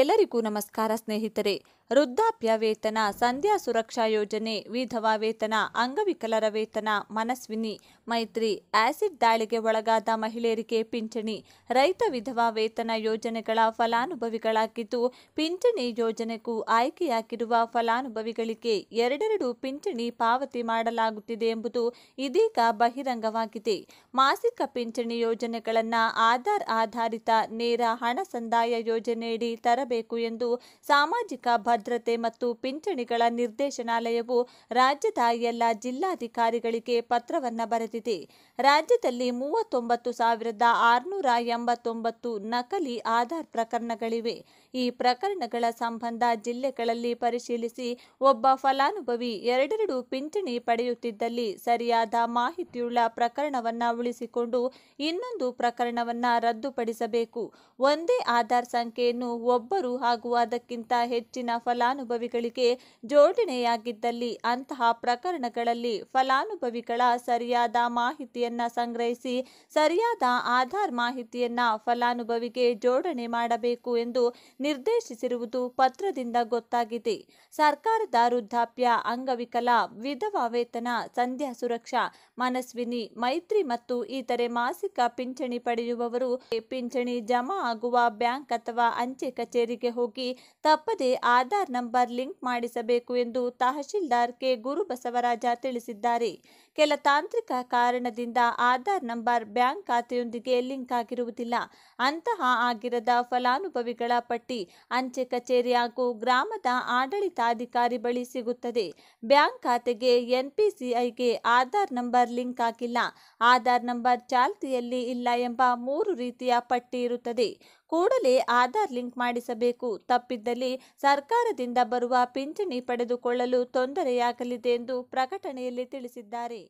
ಎಲ್ಲರಿಗೂ ನಮಸ್ಕಾರ ಸ್ನೇಹಿತರೆ ವೃದ್ಧಾಪ್ಯ ವೇತನ ಸಂಧ್ಯಾ ಸುರಕ್ಷಾ ಯೋಜನೆ ವಿಧವಾ ವೇತನ ಅಂಗವಿಕಲರ ವೇತನ ಮನಸ್ವಿನಿ ಮೈತ್ರಿ ಆಸಿಡ್ ದಾಳಿಗೆ ಒಳಗಾದ ಮಹಿಳೆಯರಿಗೆ ಪಿಂಚಣಿ ರೈತ ವಿಧವಾ ವೇತನ ಯೋಜನೆಗಳ ಫಲಾನುಭವಿಗಳಾಗಿದ್ದು ಪಿಂಚಣಿ ಯೋಜನೆಗೂ ಆಯ್ಕೆಯಾಗಿರುವ ಫಲಾನುಭವಿಗಳಿಗೆ ಎರಡೆರಡು ಪಿಂಚಣಿ ಪಾವತಿ ಮಾಡಲಾಗುತ್ತಿದೆ ಎಂಬುದು ಇದೀಗ ಬಹಿರಂಗವಾಗಿದೆ ಮಾಸಿಕ ಪಿಂಚಣಿ ಯೋಜನೆಗಳನ್ನು ಆಧಾರ್ ಆಧಾರಿತ ನೇರ ಹಣ ಸಂದಾಯ ಯೋಜನೆಯಡಿ ತರ ಬೇಕು ಎಂದು ಸಾಮಾಜಿಕ ಭದ್ರತೆ ಮತ್ತು ಪಿಂಚಣಿಗಳ ನಿರ್ದೇಶನಾಲಯವು ರಾಜ್ಯದ ಎಲ್ಲ ಜಿಲ್ಲಾಧಿಕಾರಿಗಳಿಗೆ ಪತ್ರವನ್ನು ಬರೆದಿದೆ ರಾಜ್ಯದಲ್ಲಿ ಮೂವತ್ತೊಂಬತ್ತು ಸಾವಿರದ ಆರುನೂರ ಎಂಬತ್ತೊಂಬತ್ತು ನಕಲಿ ಆಧಾರ್ ಪ್ರಕರಣಗಳಿವೆ ಈ ಪ್ರಕರಣಗಳ ಸಂಬಂಧ ಜಿಲ್ಲೆಗಳಲ್ಲಿ ಪರಿಶೀಲಿಸಿ ಒಬ್ಬ ಫಲಾನುಭವಿ ಎರಡೆರಡು ಪಿಂಚಣಿ ಪಡೆಯುತ್ತಿದ್ದಲ್ಲಿ ಸರಿಯಾದ ಮಾಹಿತಿಯುಳ್ಳ ಪ್ರಕರಣವನ್ನು ಉಳಿಸಿಕೊಂಡು ಇನ್ನೊಂದು ಪ್ರಕರಣವನ್ನು ರದ್ದುಪಡಿಸಬೇಕು ಒಂದೇ ಆಧಾರ್ ಸಂಖ್ಯೆಯನ್ನು ಒಬ್ಬ ಒಬ್ಬರು ಹಾಗೂ ಅದಕ್ಕಿಂತ ಹೆಚ್ಚಿನ ಫಲಾನುಭವಿಗಳಿಗೆ ಜೋಡಣೆಯಾಗಿದ್ದಲ್ಲಿ ಅಂತಹ ಪ್ರಕರಣಗಳಲ್ಲಿ ಫಲಾನುಭವಿಗಳ ಸರಿಯಾದ ಮಾಹಿತಿಯನ್ನ ಸಂಗ್ರಹಿಸಿ ಸರಿಯಾದ ಆಧಾರ್ ಮಾಹಿತಿಯನ್ನ ಫಲಾನುಭವಿಗೆ ಜೋಡಣೆ ಮಾಡಬೇಕು ಎಂದು ನಿರ್ದೇಶಿಸಿರುವುದು ಪತ್ರದಿಂದ ಗೊತ್ತಾಗಿದೆ ಸರ್ಕಾರದ ವೃದ್ಧಾಪ್ಯ ಅಂಗವಿಕಲ ವಿಧವಾ ವೇತನ ಸಂಧ್ಯಾ ಸುರಕ್ಷಾ ಮನಸ್ವಿನಿ ಮೈತ್ರಿ ಮತ್ತು ಇತರೆ ಮಾಸಿಕ ಪಿಂಚಣಿ ಪಡೆಯುವವರು ಪಿಂಚಣಿ ಜಮಾ ಆಗುವ ಬ್ಯಾಂಕ್ ಅಥವಾ ಅಂಚೆ ಕಚೇರಿ ಕಚೇರಿಗೆ ಹೋಗಿ ತಪ್ಪದೇ ಆಧಾರ್ ನಂಬರ್ ಲಿಂಕ್ ಮಾಡಿಸಬೇಕು ಎಂದು ತಹಶೀಲ್ದಾರ್ ಕೆ ಗುರುಬಸವರಾಜ ತಿಳಿಸಿದ್ದಾರೆ ಕೆಲ ತಾಂತ್ರಿಕ ಕಾರಣದಿಂದ ಆಧಾರ್ ನಂಬರ್ ಬ್ಯಾಂಕ್ ಖಾತೆಯೊಂದಿಗೆ ಲಿಂಕ್ ಆಗಿರುವುದಿಲ್ಲ ಅಂತಹ ಆಗಿರದ ಫಲಾನುಭವಿಗಳ ಪಟ್ಟಿ ಅಂಚೆ ಕಚೇರಿ ಹಾಗೂ ಗ್ರಾಮದ ಆಡಳಿತಾಧಿಕಾರಿ ಬಳಿ ಸಿಗುತ್ತದೆ ಬ್ಯಾಂಕ್ ಖಾತೆಗೆ ಎನ್ಪಿಸಿಐಗೆ ಆಧಾರ್ ನಂಬರ್ ಲಿಂಕ್ ಆಗಿಲ್ಲ ಆಧಾರ್ ನಂಬರ್ ಚಾಲ್ತಿಯಲ್ಲಿ ಇಲ್ಲ ಎಂಬ ಮೂರು ರೀತಿಯ ಪಟ್ಟಿ ಇರುತ್ತದೆ ಕೂಡಲೇ ಆಧಾರ್ ಲಿಂಕ್ ಮಾಡಿಸಬೇಕು ತಪ್ಪಿದ್ದಲ್ಲಿ ಸರ್ಕಾರದಿಂದ ಬರುವ ಪಿಂಚಣಿ ಪಡೆದುಕೊಳ್ಳಲು ತೊಂದರೆಯಾಗಲಿದೆ ಎಂದು ಪ್ರಕಟಣೆಯಲ್ಲಿ ತಿಳಿಸಿದ್ದಾರೆ